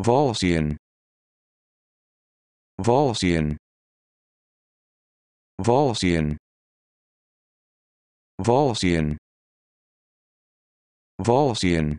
Volcian. Volcian. Volcian. Volcian. Volcian.